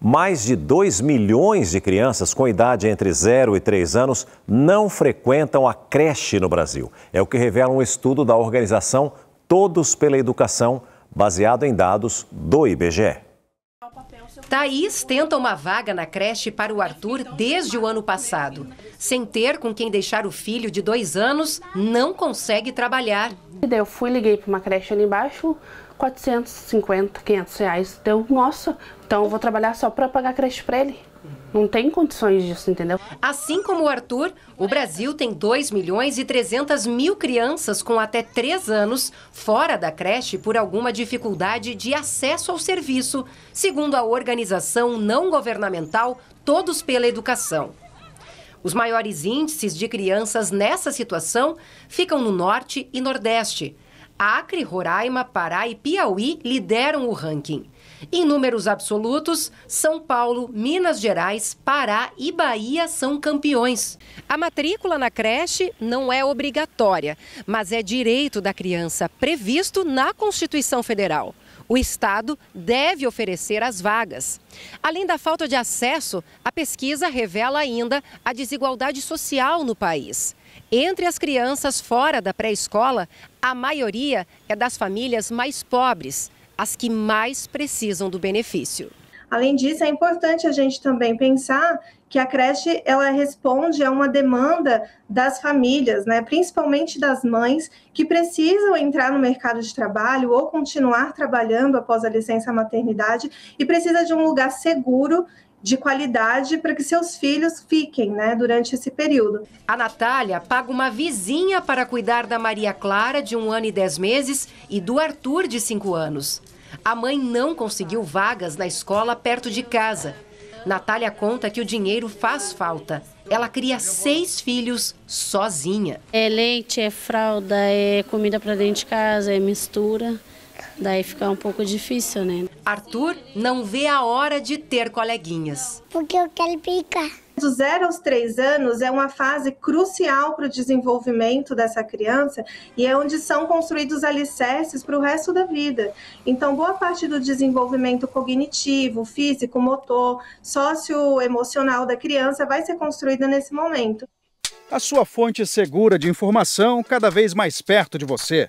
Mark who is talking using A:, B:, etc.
A: mais de 2 milhões de crianças com idade entre 0 e 3 anos não frequentam a creche no Brasil. É o que revela um estudo da organização Todos pela Educação, baseado em dados do IBGE. Thaís tenta uma vaga na creche para o Arthur desde o ano passado. Sem ter com quem deixar o filho de dois anos, não consegue trabalhar. eu fui, liguei para uma creche ali embaixo, 450, 500 reais. Deu, nossa, então eu vou trabalhar só
B: para pagar a creche para ele não tem condições disso, entendeu?
A: Assim como o Arthur, o Brasil tem 2 milhões e 300 mil crianças com até 3 anos fora da creche por alguma dificuldade de acesso ao serviço, segundo a organização não governamental Todos pela Educação. Os maiores índices de crianças nessa situação ficam no Norte e Nordeste Acre, Roraima, Pará e Piauí lideram o ranking. Em números absolutos, São Paulo, Minas Gerais, Pará e Bahia são campeões. A matrícula na creche não é obrigatória, mas é direito da criança previsto na Constituição Federal. O Estado deve oferecer as vagas. Além da falta de acesso, a pesquisa revela ainda a desigualdade social no país. Entre as crianças fora da pré-escola, a maioria é das famílias mais pobres, as que mais precisam do benefício.
B: Além disso, é importante a gente também pensar que a creche ela responde a uma demanda das famílias, né, principalmente das mães que precisam entrar no mercado de trabalho ou continuar trabalhando após a licença maternidade e precisa de um lugar seguro de qualidade para que seus filhos fiquem né, durante esse período. A
A: Natália paga uma vizinha para cuidar da Maria Clara, de um ano e dez meses, e do Arthur, de cinco anos. A mãe não conseguiu vagas na escola perto de casa. Natália conta que o dinheiro faz falta. Ela cria seis filhos sozinha.
B: É leite, é fralda, é comida para dentro de casa, é mistura. Daí fica um pouco difícil, né? Arthur não vê a hora de ter coleguinhas. Porque eu quero brincar. Do zero aos três anos é uma fase crucial para o desenvolvimento dessa criança e é onde são construídos alicerces para o resto da vida. Então, boa parte do desenvolvimento cognitivo, físico, motor, socioemocional da criança vai ser construída nesse momento.
C: A sua fonte segura de informação cada vez mais perto de você.